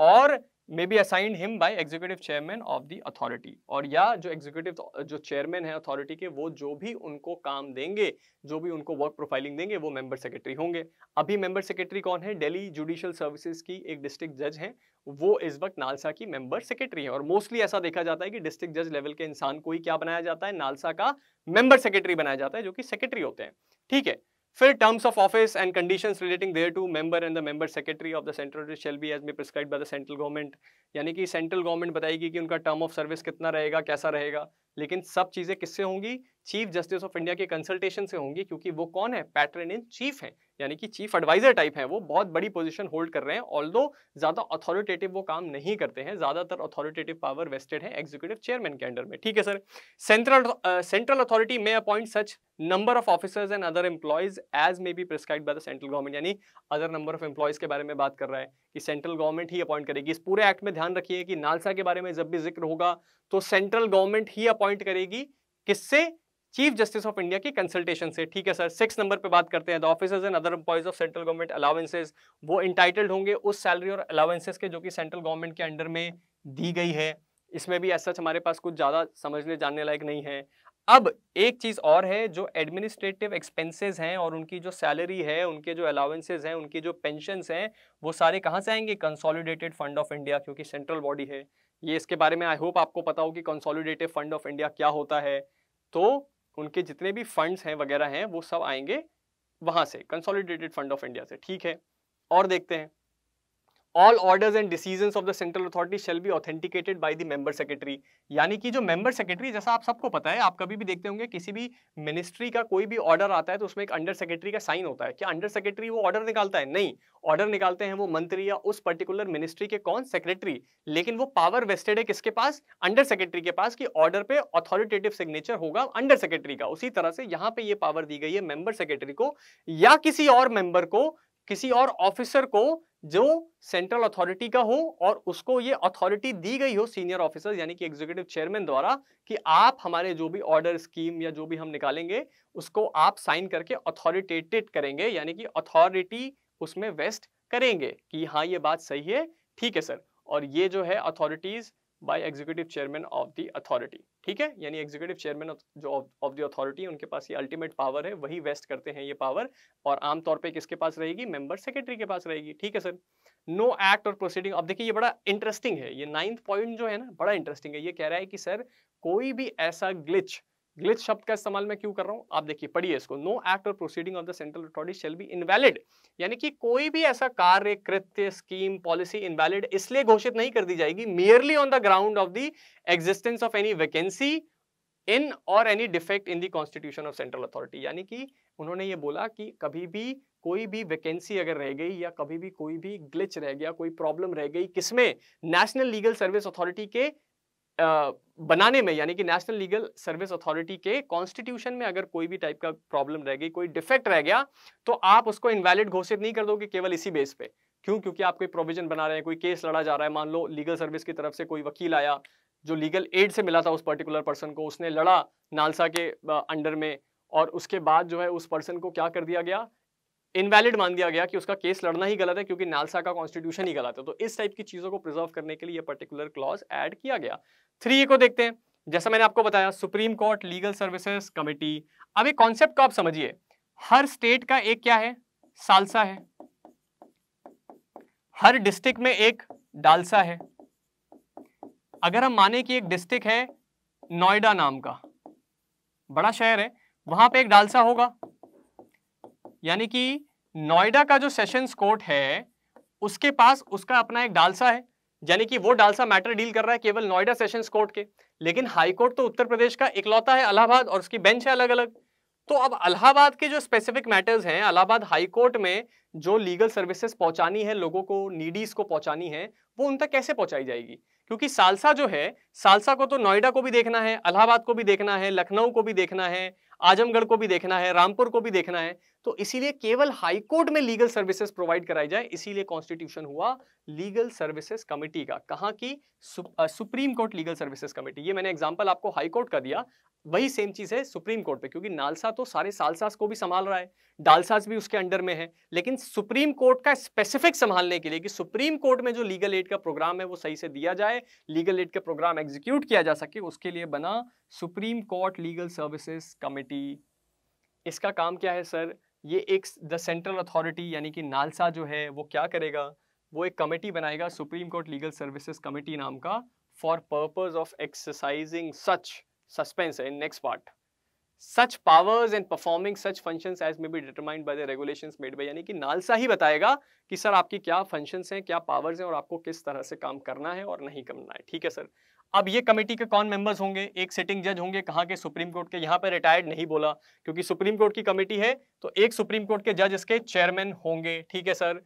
[SPEAKER 1] और may be assigned him by executive chairman of the authority और या जो एग्जीक्यूटिव जो चेयरमैन है अथॉरिटी के वो जो भी उनको काम देंगे जो भी उनको वर्क प्रोफाइलिंग देंगे वो मेंबर सेक्रेटरी होंगे अभी मेंबर सेक्रेटरी कौन है डेली जुडिशियल सर्विसेज की एक डिस्ट्रिक्ट जज हैं वो इस वक्त नालसा की मेंबर सेक्रेटरी है और मोस्टली ऐसा देखा जाता है कि डिस्ट्रिक्ट जज लेवल के इंसान को ही क्या बनाया जाता है नालसा का मेंबर सेक्रेटरी बनाया जाता है जो कि सेक्रेटरी होते हैं ठीक है Fill terms of office and conditions relating thereto, member and the member secretary of the central office shall be as may prescribed by the central government यानी कि सेंट्रल गवर्नमेंट बताएगी कि उनका टर्म ऑफ सर्विस कितना रहेगा कैसा रहेगा लेकिन सब चीज़ें किससे होंगी चीफ जस्टिस ऑफ इंडिया के कंसल्टेशन से होंगी क्योंकि वो कौन है पैटर्न इन चीफ है यानी कि चीफ एडवाइजर टाइप है वो बहुत बड़ी पोजीशन होल्ड कर रहे हैं ऑल ज़्यादा अथॉरिटेटिव वो काम नहीं करते हैं ज़्यादातर अथॉरिटेटिव पावर वेस्टेड है एग्जीक्यूटिव चेयरमैन के अंडर में ठीक है सर सेंट्रल सेंट्रल अथॉरिटी में appoint such number of officers and other employees as may be prescribe by the central government यानी अदर नंबर ऑफ एम्प्लॉयज के बारे में बात कर रहा है कि सेंट्रल गवर्नमेंट ही अपॉइंट करेगी इस पूरे एक्ट में ध्यान रखिए कि नालसा के बारे में जब भी जिक्र होगा तो सेंट्रल गवर्नमेंट ही अपॉइंट करेगी किससे चीफ जस्टिस ऑफ इंडिया की कंसल्टेशन से ठीक है सर सिक्स नंबर पे बात करते हैं the officers and other employees of central government allowances वो इंटाइटल्ड होंगे उस सैलरी और अलाउंसेज के जो कि सेंट्रल गवर्नमेंट के अंडर में दी गई है इसमें भी ऐसा हमारे पास कुछ ज़्यादा समझने जानने लायक नहीं है अब एक चीज़ और है जो एडमिनिस्ट्रेटिव एक्सपेंसेस हैं और उनकी जो सैलरी है उनके जो अलाउंसेज हैं उनकी जो पेंशन हैं वो सारे कहाँ से आएंगे कंसोलिडेटेड फंड ऑफ इंडिया क्योंकि सेंट्रल बॉडी है ये इसके बारे में आई होप आपको पता हो कि कंसोलिडेटेड फंड ऑफ इंडिया क्या होता है तो उनके जितने भी फंड्स हैं वगैरह हैं वो सब आएंगे वहां से कंसोलिडेटेड फंड ऑफ इंडिया से ठीक है और देखते हैं all orders and decision of the central authority shall be authenticated by the member secretary यानी कि जो मेंबर सेक्रेटरी जैसा आप सबको पता है आप कभी भी देखते होंगे किसी भी मिनिस्ट्री का कोई भी ऑर्डर आता है तो उसमें एक अंडर सेक्रेटरी का साइन होता है क्या अंडर सेक्रेटरी वो ऑर्डर निकालता है नहीं ऑर्डर निकालते हैं वो मंत्री या उस पर्टिकुलर मिनिस्ट्री के कौन सेक्रेटरी लेकिन वो पावर वेस्टेड है किसके पास अंडर सेक्रेटरी के पास कि ऑर्डर पे अथॉरिटेटिव सिग्नेचर होगा अंडर सेक्रेटरी का उसी तरह से यहाँ पे ये पावर दी गई है मेंबर सेक्रेटरी को या किसी और मेंबर को किसी और ऑफिसर को जो सेंट्रल अथॉरिटी का हो और उसको ये अथॉरिटी दी गई हो सीनियर ऑफिसर यानी कि एग्जीक्यूटिव चेयरमैन द्वारा कि आप हमारे जो भी ऑर्डर स्कीम या जो भी हम निकालेंगे उसको आप साइन करके अथॉरिटेटेड करेंगे यानी कि अथॉरिटी उसमें वेस्ट करेंगे कि हाँ ये बात सही है ठीक है सर और ये जो है authorities by executive chairman of the authority ठीक है यानी एग्जीक्यूटिव चेयरमैन जो ऑफ द अथॉरिटी उनके पास ये अल्टीमेट पावर है वही वेस्ट करते हैं ये पावर और आमतौर पर किसके पास रहेगी मेंबर सेक्रेटरी के पास रहेगी ठीक है sir no act or proceeding अब देखिए ये बड़ा इंटरेस्टिंग है ये नाइन्थ पॉइंट जो है ना बड़ा इंटरेस्टिंग है ये कह रहा है कि सर कोई भी ऐसा ग्लिच ग्लिच शब्द का इस्तेमाल मैं क्यों कर रहा हूँ आप देखिए पढ़िए इसको no act or proceeding of the central authority shall be invalid यानी कि कोई भी ऐसा कार्य कृत्य स्कीम पॉलिसी इनवैलिड इसलिए घोषित नहीं कर दी जाएगी merely on the ground of the existence of any vacancy in or any defect in the constitution of central authority यानी कि उन्होंने ये बोला कि कभी भी कोई भी वैकेंसी अगर रह गई या कभी भी कोई भी ग्लिच रह गया कोई प्रॉब्लम रह गई किसमें नेशनल लीगल सर्विस अथॉरिटी के बनाने में यानी कि नेशनल लीगल सर्विस अथॉरिटी के कॉन्स्टिट्यूशन में अगर कोई भी टाइप का प्रॉब्लम रह गई कोई डिफेक्ट रह गया तो आप उसको इनवैलिड घोषित नहीं कर दोगे केवल इसी बेस पे क्यों क्योंकि आप कोई प्रोविजन बना रहे हैं कोई केस लड़ा जा रहा है मान लो लीगल सर्विस की तरफ से कोई वकील आया जो लीगल एड से मिला था उस पर्टिकुलर पर्सन को उसने लड़ा नालसा के अंडर में और उसके बाद जो है उस पर्सन को क्या कर दिया गया इनवैलिड मान दिया गया कि उसका केस लड़ना ही गलत है क्योंकि नालसा का कॉन्स्टिट्यूशन ही गलत है तो इस टाइप की चीज़ों को प्रिजर्व करने के लिए पर्टिकुलर क्लॉज ऐड किया गया थ्री को देखते हैं जैसा मैंने आपको बताया supreme court legal services committee अब एक कॉन्सेप्ट को आप समझिए हर स्टेट का एक क्या है सालसा है हर डिस्ट्रिक्ट में एक डालसा है अगर हम माने कि एक डिस्ट्रिक्ट है नोएडा नाम का बड़ा शहर है वहां पे एक डालसा होगा यानी कि नोएडा का जो सेशंस कोर्ट है उसके पास उसका अपना एक डालसा है यानी कि वो डालसा मैटर डील कर रहा है केवल नोएडा सेशंस कोर्ट के लेकिन हाई कोर्ट तो उत्तर प्रदेश का इकलौता है अलाहाबाद और उसकी बेंच है अलग अलग तो अब अलाहाबाद के जो स्पेसिफिक मैटर्स हैं अलाहाबाद हाई कोर्ट में जो लीगल सर्विसेज पहुंचानी है लोगों को नीडीज को पहुंचानी है वो उन तक कैसे पहुंचाई जाएगी क्योंकि सालसा जो है सालसा को तो नोएडा को भी देखना है अलाहाबाद को भी देखना है लखनऊ को भी देखना है आजमगढ़ को भी देखना है रामपुर को भी देखना है तो इसीलिए केवल हाईकोर्ट में लीगल सर्विसेज प्रोवाइड कराई जाए इसीलिए कॉन्स्टिट्यूशन हुआ लीगल सर्विसेज कमेटी का कहाँ की सु, आ, supreme court legal services committee ये मैंने एग्जांपल आपको हाईकोर्ट का दिया वही सेम चीज़ है सुप्रीम कोर्ट पे क्योंकि नालसा तो सारे सालसास को भी संभाल रहा है डालसास भी उसके अंडर में है लेकिन सुप्रीम कोर्ट का स्पेसिफिक संभालने के लिए कि सुप्रीम कोर्ट में जो लीगल एड का प्रोग्राम है वो सही से दिया जाए लीगल एड का प्रोग्राम एग्जीक्यूट किया जा सके उसके लिए बना supreme court legal services committee इसका काम क्या है सर ये एक द सेंट्रल अथॉरिटी यानी कि नालसा जो है वो क्या करेगा वो एक कमेटी बनाएगा supreme court legal services committee नाम का for purpose of exercising such suspense in next part. Such powers and performing such functions as may be determined by the regulations made by यानी कि नालसा ही बताएगा कि sir आपकी क्या functions हैं क्या powers हैं और आपको किस तरह से काम करना है और नहीं करना है ठीक है सर अब ये कमेटी के कौन मेंबर्स होंगे एक सिटिंग जज होंगे कहाँ के सुप्रीम कोर्ट के यहाँ पर रिटायर्ड नहीं बोला क्योंकि सुप्रीम कोर्ट की कमेटी है तो एक सुप्रीम कोर्ट के जज इसके चेयरमैन होंगे ठीक है सर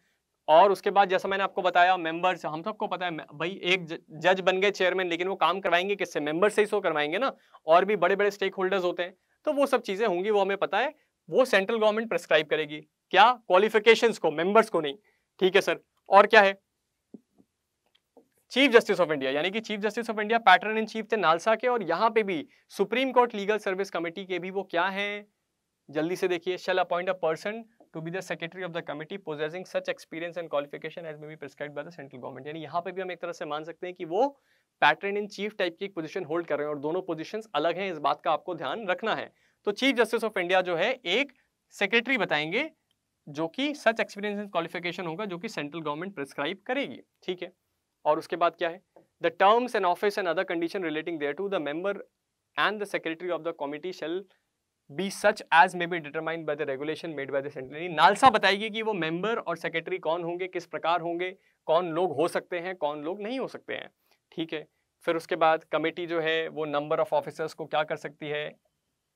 [SPEAKER 1] और उसके बाद जैसा मैंने आपको बताया मेंबर्स हम सबको पता है भाई एक जज बन गए चेयरमैन लेकिन वो काम करवाएंगे किससे मेंबर से ही सो करवाएंगे ना और भी बड़े बड़े स्टेक होल्डर्स होते हैं तो वो सब चीज़ें होंगी वो हमें पता है वो सेंट्रल गवर्नमेंट प्रेस्क्राइब करेगी क्या क्वालिफिकेशन को मेंबर्स को नहीं ठीक है सर और क्या है चीफ जस्टिस ऑफ इंडिया यानी कि chief justice of India patron in chief थे नालसा के और यहाँ पे भी supreme court legal service committee के भी वो क्या है जल्दी से देखिए shall appoint a person to be the secretary of the committee possessing such experience and qualification as may be prescribed by the central government यानी यहाँ पे भी हम एक तरह से मान सकते हैं कि वो पैटर्न इन चीफ टाइप की एक पोजीशन होल्ड कर रहे हैं और दोनों पोजीशंस अलग हैं इस बात का आपको ध्यान रखना है तो चीफ जस्टिस ऑफ इंडिया जो है एक सेक्रेटरी बताएंगे जो कि सच एक्सपीरियंस एंड क्वालिफिकेशन होगा जो कि सेंट्रल गवर्नमेंट प्रिस्क्राइब करेगी ठीक है और उसके बाद क्या है the terms and office and other condition relating there to the member and the secretary of the committee shall be such as may be determine by the regulation made by the central NALSA बताएगी कि वो member और secretary कौन होंगे किस प्रकार होंगे कौन लोग हो सकते हैं कौन लोग नहीं हो सकते हैं ठीक है फिर उसके बाद कमेटी जो है वो नंबर ऑफ ऑफिसर्स को क्या कर सकती है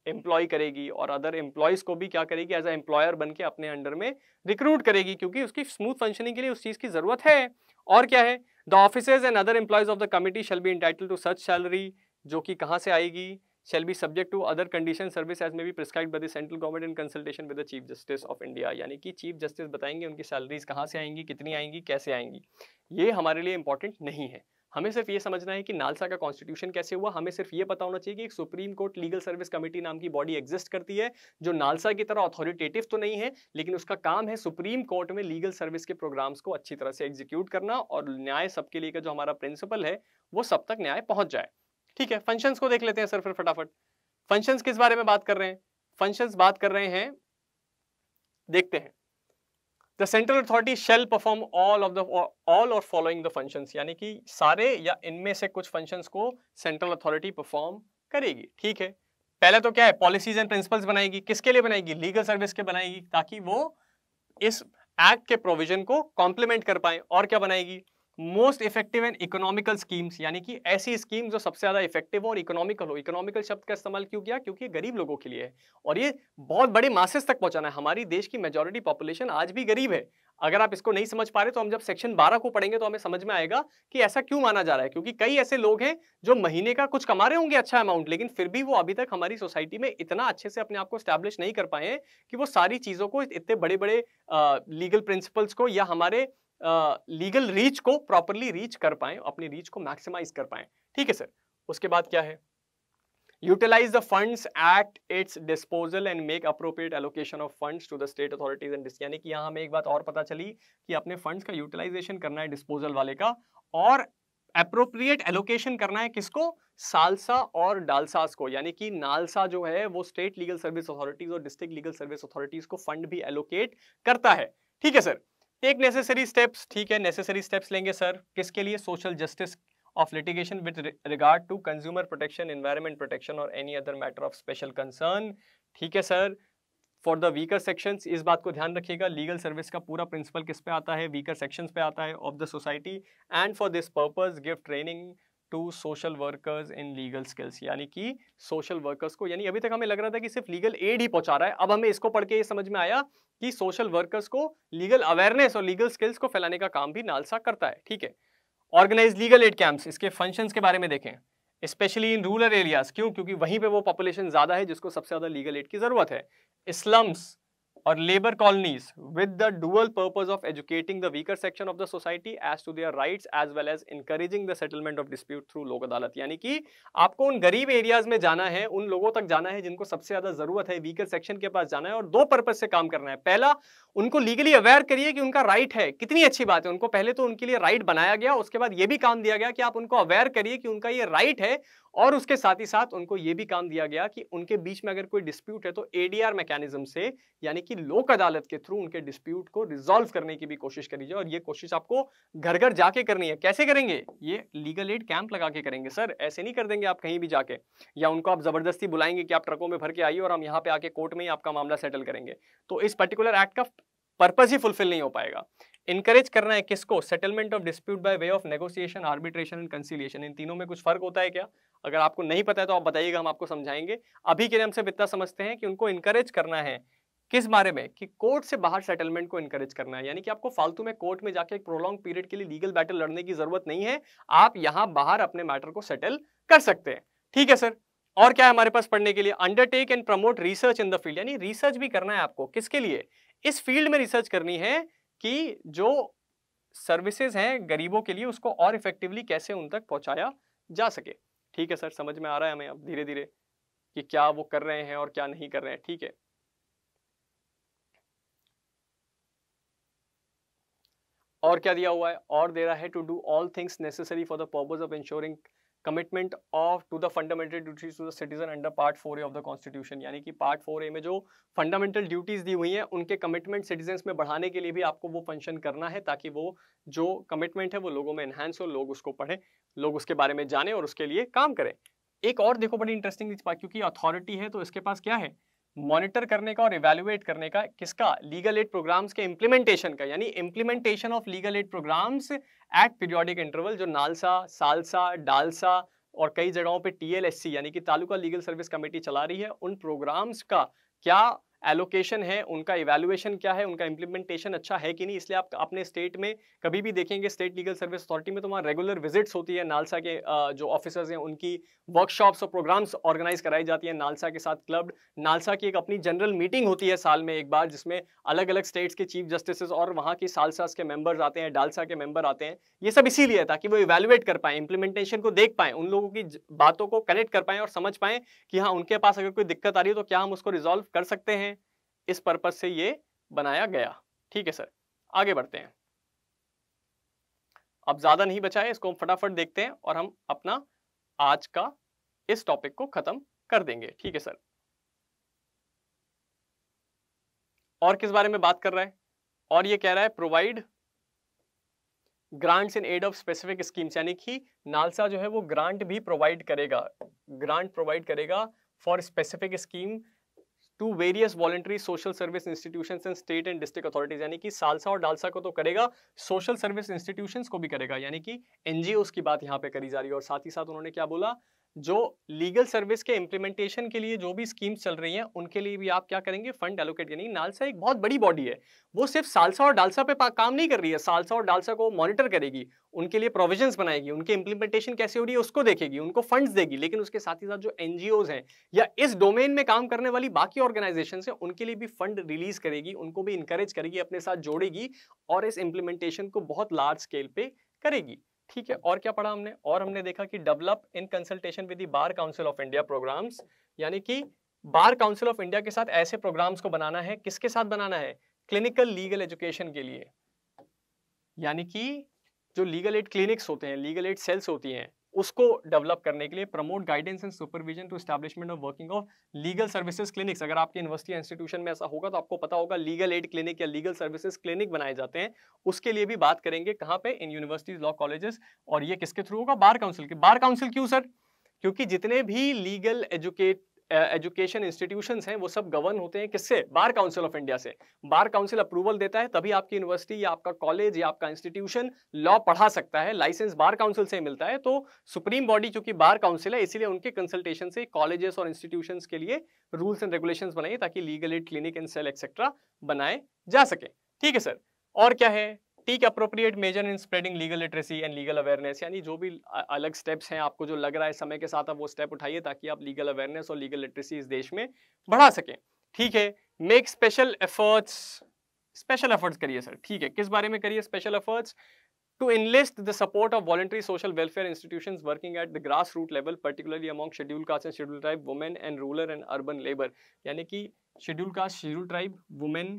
[SPEAKER 1] एम्प्लॉय करेगी और अदर एम्प्लॉयज़ को भी क्या करेगी एज अ एम्प्लॉयर बन के अपने अंडर में रिक्रूट करेगी क्योंकि उसकी स्मूथ फंक्शनिंग के लिए उस चीज़ की ज़रूरत है और क्या है the officers and other employees of the committee shall be entitle to such salary जो कि कहाँ से आएगी shall be subject to other condition service as may be prescribe by the central government in consultation with the chief justice of यानी कि chief justice बताएंगे उनकी salaries कहाँ से आएंगी कितनी आएंगी कैसे आएंगी ये हमारे लिए इंपॉर्टेंट नहीं है हमें सिर्फ ये समझना है कि नालसा का कॉन्स्टिट्यूशन कैसे हुआ हमें सिर्फ ये पता होना चाहिए कि एक supreme court legal service committee नाम की बॉडी एग्जिस्ट करती है जो नालसा की तरह अथॉरिटेटिव तो नहीं है लेकिन उसका काम है सुप्रीम कोर्ट में लीगल सर्विस के प्रोग्राम्स को अच्छी तरह से एग्जीक्यूट करना और न्याय सबके लिए का जो हमारा प्रिंसिपल है वो सब तक न्याय पहुंच जाए ठीक है फंक्शंस को देख लेते हैं सर फिर फटाफट फंक्शंस किस बारे में बात कर रहे हैं फंक्शंस बात कर रहे हैं देखते हैं the central authority shall perform all of the all or following the functions यानी कि सारे या इनमें से कुछ फंक्शंस को सेंट्रल अथॉरिटी परफॉर्म करेगी ठीक है पहले तो क्या है पॉलिसीज एंड प्रिंसिपल्स बनाएगी किसके लिए बनाएगी लीगल सर्विस के बनाएगी ताकि वो इस एक्ट के प्रोविजन को कॉम्प्लीमेंट कर पाए और क्या बनाएगी most effective and economical schemes यानी कि ऐसी स्कीम जो सबसे ज़्यादा इफेक्टिव और इकोनॉमिकल हो इकोनॉमिकल शब्द का इस्तेमाल क्यों किया क्योंकि गरीब लोगों के लिए है और ये बहुत बड़े मासेस तक पहुंचाना है हमारी देश की मेजोरिटी पॉपुलेशन आज भी गरीब है अगर आप इसको नहीं समझ पा रहे तो हम जब सेक्शन 12 को पढ़ेंगे तो हमें समझ में आएगा कि ऐसा क्यों माना जा रहा है क्योंकि कई ऐसे लोग हैं जो महीने का कुछ कमा रहे होंगे अच्छा अमाउंट लेकिन फिर भी वो अभी तक हमारी सोसाइटी में इतना अच्छे से अपने आप को स्टैब्लिश नहीं कर पाए हैं कि वो सारी चीज़ों को इतने बड़े बड़े लीगल प्रिंसिपल्स को या हमारे लीगल रीच को प्रॉपरली रीच कर पाए अपनी रीच को मैक्सिमाइज कर पाए ठीक है सर उसके बाद क्या है utilize the funds at its disposal and make appropriate allocation of funds to the state authorities and यानी कि यहां हमें एक बात और पता चली कि अपने फंड्स का यूटिलाइजेशन करना है डिस्पोजल वाले का और अप्रोप्रिएट एलोकेशन करना है किसको सालसा और डालसास को यानी कि नालसा जो है वो स्टेट लीगल सर्विस अथॉरिटीज और डिस्ट्रिक्ट लीगल सर्विस अथॉरिटीज को फंड भी एलोकेट करता है ठीक है सर टेक नेसेसरी स्टेप्स ठीक है नेसेसरी स्टेप्स लेंगे सर किसके लिए social justice of litigation with regard to consumer protection environment protection or any other matter of special concern ठीक है sir for the weaker sections इस बात को ध्यान रखिएगा लीगल सर्विस का पूरा प्रिंसिपल किस पे आता है वीकर सेक्शंस पे आता है of the society and for this purpose give training to social workers in legal skills यानी कि सोशल वर्कर्स को यानी अभी तक हमें लग रहा था कि सिर्फ लीगल एड ही पहुंचा रहा है अब हमें इसको पढ़ के ये समझ में आया कि सोशल वर्कर्स को लीगल अवेयरनेस और लीगल स्किल्स को फैलाने का काम भी नालसा करता है ठीक है ऑर्गेनाइज लीगल एड कैंप्स इसके फंक्शन के बारे में देखें स्पेशली इन रूरल एरियाज क्यों क्योंकि वहीं पर वो पॉपुलेशन ज़्यादा है जिसको सबसे ज़्यादा लीगल एड की ज़रूरत है slums or labour colonies with the dual purpose of educating the weaker section of the society as to their rights as well as encouraging the settlement of dispute through Lok Adalat यानी कि आपको उन गरीब areas में जाना है उन लोगों तक जाना है जिनको सबसे ज्यादा जरूरत है वीकर सेक्शन के पास जाना है और दो पर्पज से काम करना है पहला उनको लीगली अवेयर करिए कि उनका राइट है कितनी अच्छी बात है उनको पहले तो उनके लिए राइट बनाया गया उसके बाद ये भी काम दिया गया कि आप उनको अवेयर करिए कि उनका ये राइट है और उसके साथ ही साथ उनको ये भी काम दिया गया कि उनके बीच में अगर कोई डिस्प्यूट है तो एडीआर मैकेनिज्म से यानी कि लोक अदालत के थ्रू उनके डिस्प्यूट को रिजॉल्व करने की भी कोशिश करी जाए और ये कोशिश आपको घर घर जाके करनी है कैसे करेंगे ये लीगल एड कैंप लगा के करेंगे सर ऐसे नहीं कर देंगे आप कहीं भी जाके या उनको आप जबरदस्ती बुलाएंगे कि आप ट्रकों में भर के आइए और हम यहाँ पे आके कोर्ट में ही आपका मामला सेटल करेंगे तो इस पर्टिकुलर एक्ट का पर्पज ही फुलफिल नहीं हो पाएगा इनकरेज करना है किसको settlement of dispute by way of negotiation arbitration and conciliation इन तीनों में कुछ फर्क होता है क्या अगर आपको नहीं पता है तो आप बताइएगा हम आपको समझाएंगे अभी के लिए हम सिर्फ इतना समझते हैं कि उनको इनकरेज करना है किस बारे में कि कोर्ट से बाहर सेटलमेंट को इनकरेज करना है यानी कि आपको फालतू में कोर्ट में जाके एक प्रोलॉन्ग पीरियड के लिए लीगल बैटल लड़ने की जरूरत नहीं है आप यहाँ बाहर अपने मैटर को सेटल कर सकते हैं ठीक है सर और क्या है हमारे पास पढ़ने के लिए undertake and promote research in the field यानी रिसर्च भी करना है आपको किसके लिए इस फील्ड में रिसर्च करनी है कि जो सर्विसेज हैं गरीबों के लिए उसको और इफेक्टिवली कैसे उन तक पहुंचाया जा सके ठीक है सर समझ में आ रहा है हमें अब धीरे धीरे कि क्या वो कर रहे हैं और क्या नहीं कर रहे हैं ठीक है और क्या दिया हुआ है और दे रहा है to do all things necessary for the purpose of ensuring commitment of to the fundamental duties to the citizen under part four A of the constitution यानी कि पार्ट फोर ए में जो फंडामेंटल ड्यूटीज दी हुई हैं उनके कमिटमेंट सिटीजन में बढ़ाने के लिए भी आपको वो फंक्शन करना है ताकि वो जो कमिटमेंट है वो लोगों में एनहेंस हो लोग उसको पढ़ें लोग उसके बारे में जाने और उसके लिए काम करें एक और देखो बड़ी इंटरेस्टिंग क्योंकि अथॉरिटी है तो इसके पास क्या है मॉनिटर करने का और इवेल्युएट करने का किसका लीगल एड प्रोग्राम्स के इम्प्लीमेंटेशन का यानी implementation of legal aid programmes at periodic interval जो नालसा सालसा डालसा और कई जगहों पे टीएलएससी यानी कि तालुका लीगल सर्विस कमेटी चला रही है उन प्रोग्राम्स का क्या एलोकेशन है उनका इवेलुएशन क्या है उनका इम्प्लीमेंटेशन अच्छा है कि नहीं इसलिए आप अपने स्टेट में कभी भी देखेंगे स्टेट लीगल सर्विस अथॉरिटी में तो वहाँ रेगुलर विजिट्स होती है नालसा के जो ऑफिसर्स हैं उनकी वर्कशॉप्स और प्रोग्राम्स ऑर्गेनाइज कराई जाती है नालसा के साथ क्लब नालसा की एक अपनी जनरल मीटिंग होती है साल में एक बार जिसमें अलग अलग स्टेट्स के चीफ जस्टिस और वहाँ के सालसास के मेम्बर्स आते हैं डालसा के मेम्बर आते हैं ये सब इसीलिए ताकि वो इवेलुएट कर पाए इम्प्लीमेंटेशन को देख पाएँ उन लोगों की बातों को कनेक्ट कर पाएँ और समझ पाएँ कि हाँ उनके पास अगर कोई दिक्कत आ रही है तो क्या हम उसको रिजॉल्व कर सकते हैं इस पर्पज से ये बनाया गया ठीक है सर आगे बढ़ते हैं अब ज़्यादा नहीं बचा है इसको हम फटाफट देखते हैं और हम अपना आज का इस टॉपिक को ख़त्म कर देंगे ठीक है सर और किस बारे में बात कर रहा है और ये कह रहा है provide grants in aid of specific schemes यानी कि नालसा जो है वो ग्रांट भी प्रोवाइड करेगा ग्रांट प्रोवाइड करेगा for specific scheme to various voluntary social service institution and state and district authorities यानी कि सालसा और डालसा को तो करेगा सोशल सर्विस इंस्टीट्यूशन को भी करेगा यानी कि एनजीओ की बात यहाँ पे करी जा रही है और साथ ही साथ उन्होंने क्या बोला जो लीगल सर्विस के इम्प्लीमेंटेशन के लिए जो भी स्कीम्स चल रही हैं उनके लिए भी आप क्या करेंगे फंड एलोकेट करेंगे नालसा एक बहुत बड़ी बॉडी है वो सिर्फ सालसा और डालसा पे काम नहीं कर रही है सालसा और डालसा को मॉनिटर करेगी उनके लिए प्रोविजंस बनाएगी उनके इम्प्लीमेंटेशन कैसे हो रही है उसको देखेगी उनको फंड्स देगी लेकिन उसके साथ ही साथ जो एन हैं या इस डोमेन में काम करने वाली बाकी ऑर्गेनाइजेशन है उनके लिए भी फंड रिलीज करेगी उनको भी इंकरेज करेगी अपने साथ जोड़ेगी और इस इम्प्लीमेंटेशन को बहुत लार्ज स्केल पे करेगी ठीक है और क्या पढ़ा हमने और हमने देखा कि develop in consultation with bar council of India programmes यानी कि बार काउंसिल ऑफ इंडिया के साथ ऐसे प्रोग्राम्स को बनाना है किसके साथ बनाना है क्लिनिकल लीगल एजुकेशन के लिए यानी कि जो लीगल एड क्लिनिक्स होते हैं लीगल एड सेल्स होती हैं उसको डेवलप करने के लिए promote guidance and supervision to establishment of working of legal services clinics अगर आपके यूनिवर्सिटी इंस्टीट्यूशन में ऐसा होगा तो आपको पता होगा लीगल एड क्लिनिक या लीगल सर्विसेज क्लिनिक बनाए जाते हैं उसके लिए भी बात करेंगे कहाँ पे इन यूनिवर्सिटीज लॉ कॉलेजेस और ये किसके थ्रू होगा बार काउंसिल के बार काउंसिल क्यों सर क्योंकि जितने भी लीगल एजुकेट एजुकेशन इंस्टीट्यूशंस हैं वो सब गवर्न होते हैं किससे बार काउंसिल ऑफ इंडिया से बार काउंसिल अप्रूवल देता है तभी आपकी यूनिवर्सिटी या आपका कॉलेज या आपका इंस्टीट्यूशन लॉ पढ़ा सकता है लाइसेंस बार काउंसिल से मिलता है तो सुप्रीम बॉडी चूंकि बार काउंसिल है इसीलिए उनके कंसल्टेशन से कॉलेजेस और इंस्टीट्यूशन के लिए रूल्स एंड रेगुलेशन बनाइए ताकि legal aid clinic and cell etcetera बनाए जा सके ठीक है सर और क्या है take appropriate measure in spreading legal literacy and legal awareness यानी जो भी अलग स्टेप्स हैं आपको जो लग रहा है समय के साथ आप वो स्टेप उठाइए ताकि आप लीगल अवेयरनेस और लीगल लिटरेसी इस देश में बढ़ा सकें ठीक है make special efforts special efforts करिए सर ठीक है किस बारे में करिए special efforts to enlist the support of voluntary social welfare institutions working at the grassroots level particularly among scheduled caste and scheduled tribe women and rural and urban labor यानी कि scheduled caste scheduled tribe women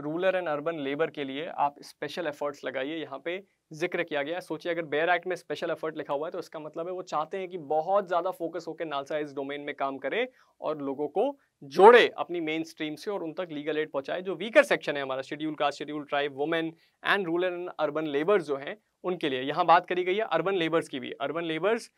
[SPEAKER 1] rural and urban labour के लिए आप special efforts लगाइए यहाँ पे जिक्र किया गया है सोचिए अगर बेयर एक्ट में स्पेशल एफर्ट लिखा हुआ है तो इसका मतलब है वो चाहते हैं कि बहुत ज़्यादा फोकस होकर नालसा इस डोमेन में काम करे और लोगों को जोड़े अपनी मेन स्ट्रीम से और उन तक लीगल एड पहुंचाए जो वीकर सेक्शन है हमारा schedule caste schedule tribe women and rural and urban labours जो हैं उनके लिए यहाँ बात करी गई है अर्बन लेबर्स की भी अर्बन लेबर्स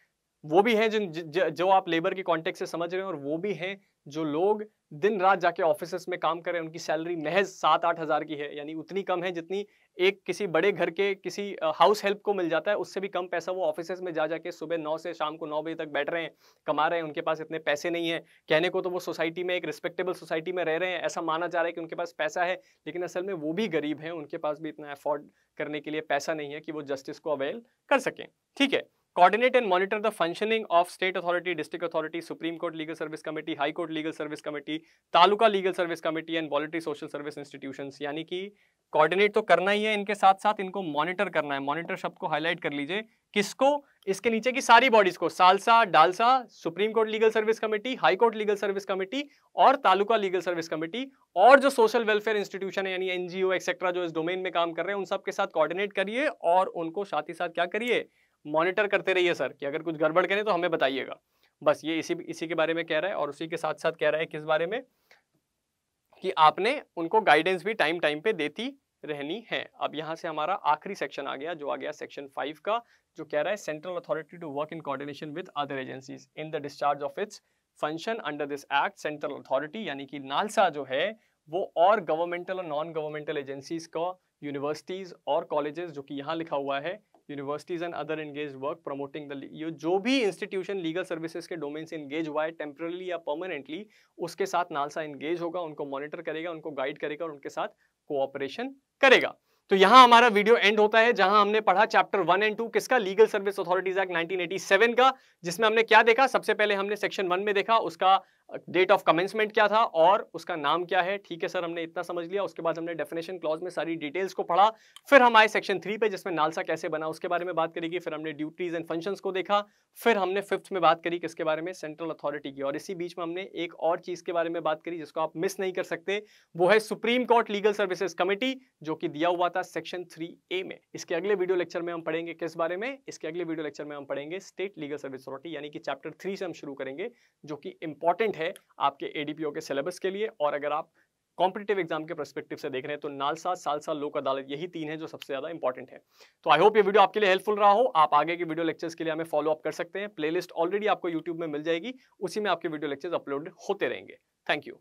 [SPEAKER 1] वो भी हैं जिन ज, जो आप लेबर के कॉन्टेक्ट से समझ रहे हैं और वो भी हैं जो लोग दिन रात जाके ऑफिस में काम कर रहे हैं उनकी सैलरी महज सात आठ हज़ार की है यानी उतनी कम है जितनी एक किसी बड़े घर के किसी हाउस हेल्प को मिल जाता है उससे भी कम पैसा वो ऑफिस में जा जाके सुबह नौ से शाम को नौ बजे तक बैठ रहे हैं कमा रहे हैं उनके पास इतने पैसे नहीं हैं कहने को तो वो सोसाइटी में एक रिस्पेक्टेबल सोसाइटी में रह रहे हैं ऐसा माना जा रहा है कि उनके पास पैसा है लेकिन असल में वो भी गरीब हैं उनके पास भी इतना अफोर्ड करने के लिए पैसा नहीं है कि वो जस्टिस को अवेल कर सकें ठीक है coordinate and monitor the functioning of state authority, district authority, Supreme Court Legal Service Committee, High Court Legal Service Committee, taluka Legal Service Committee and voluntary social service institutions यानी कि कोऑर्डिनेट तो करना ही है इनके साथ साथ इनको मॉनिटर करना है मॉनिटर शब्द को हाईलाइट कर लीजिए किसको इसके नीचे की सारी बॉडीज को SALSA DALSA supreme court legal service committee high court legal service committee और तालुका लीगल सर्विस कमेटी और जो सोशल वेलफेयर इंस्टीट्यूशन है यानी एनजीओ एक्सेट्रा जो इस डोमेन में काम कर रहे हैं उन सब के साथ कोऑर्डिनेट करिए और उनको साथ ही साथ क्या करिए मॉनिटर करते रहिए सर कि अगर कुछ गड़बड़ करें तो हमें बताइएगा बस ये इसी इसी के बारे में कह रहा है और उसी के साथ साथ कह रहा है किस बारे में कि आपने उनको गाइडेंस भी टाइम टाइम पे देती रहनी है अब यहाँ से हमारा आखिरी सेक्शन आ गया जो आ गया सेक्शन फाइव का जो कह रहा है central authority to work in coordination with other agencies in the discharge of its function under this act central authority यानी कि नालसा जो है वो और गवर्नमेंटल और नॉन गवर्नमेंटल एजेंसीज का यूनिवर्सिटीज़ और कॉलेजेस जो कि यहाँ लिखा हुआ है universities and other engage work promoting the जो भी इंस्टीट्यूशन लीगल सर्विसेज के डोमेन से इंगेज हुआ है टेम्परली या परमानेंटली उसके साथ नालसा इंगेज होगा उनको मॉनिटर करेगा उनको गाइड करेगा और उनके साथ कोऑपरेशन करेगा तो यहाँ हमारा वीडियो एंड होता है जहां हमने पढ़ा चैप्टर वन एंड टू किसका लीगल सर्विस अथॉरिटीज एक्ट 1987 का जिसमें हमने क्या देखा सबसे पहले हमने सेक्शन वन में देखा उसका डेट ऑफ कमेंसमेंट क्या था और उसका नाम क्या है ठीक है सर हमने इतना समझ लिया उसके बाद हमने डेफिनेशन क्लॉज में सारी डिटेल्स को पढ़ा फिर हम आए सेक्शन थ्री पे जिसमें नालसा कैसे बना उसके बारे में बात करेगी फिर हमने ड्यूटीज एंड फंक्शंस को देखा फिर हमने फिफ्थ में बात करी किसके बारे में सेंट्रल अथॉरिटी की और इसी बीच में हमने एक और चीज़ के बारे में बात करी जिसको आप मिस नहीं कर सकते वो है supreme court legal services committee जो कि दिया हुआ था सेक्शन थ्री ए में इसके अगले वीडियो लेक्चर में हम पढ़ेंगे किस बारे में इसके अगले वीडियो लेक्चर में हम पढ़ेंगे स्टेट लीगल सर्विस अथॉरिटी यानी कि चैप्टर थ्री से हम शुरू करेंगे जो कि इंपॉर्टेंट है है आपके एडीपीओ के सिलेबस के लिए और अगर आप कॉम्पिटेटिव एग्जाम के परस्पेक्टिव से देख रहे हैं तो नालसा सालसा लोक अदालत यही तीन है जो सबसे ज्यादा इंपॉर्टेंट है तो आई होप ये वीडियो आपके लिए हेल्पफुल रहा हो आप आगे की वीडियो लेक्चर्स के लिए हमें फॉलो अप कर सकते हैं प्लेलिस्ट ऑलरेडी आपको यूट्यूब में मिल जाएगी उसी में आपके वीडियो लेक्चर्स अपलोड होते रहेंगे थैंक यू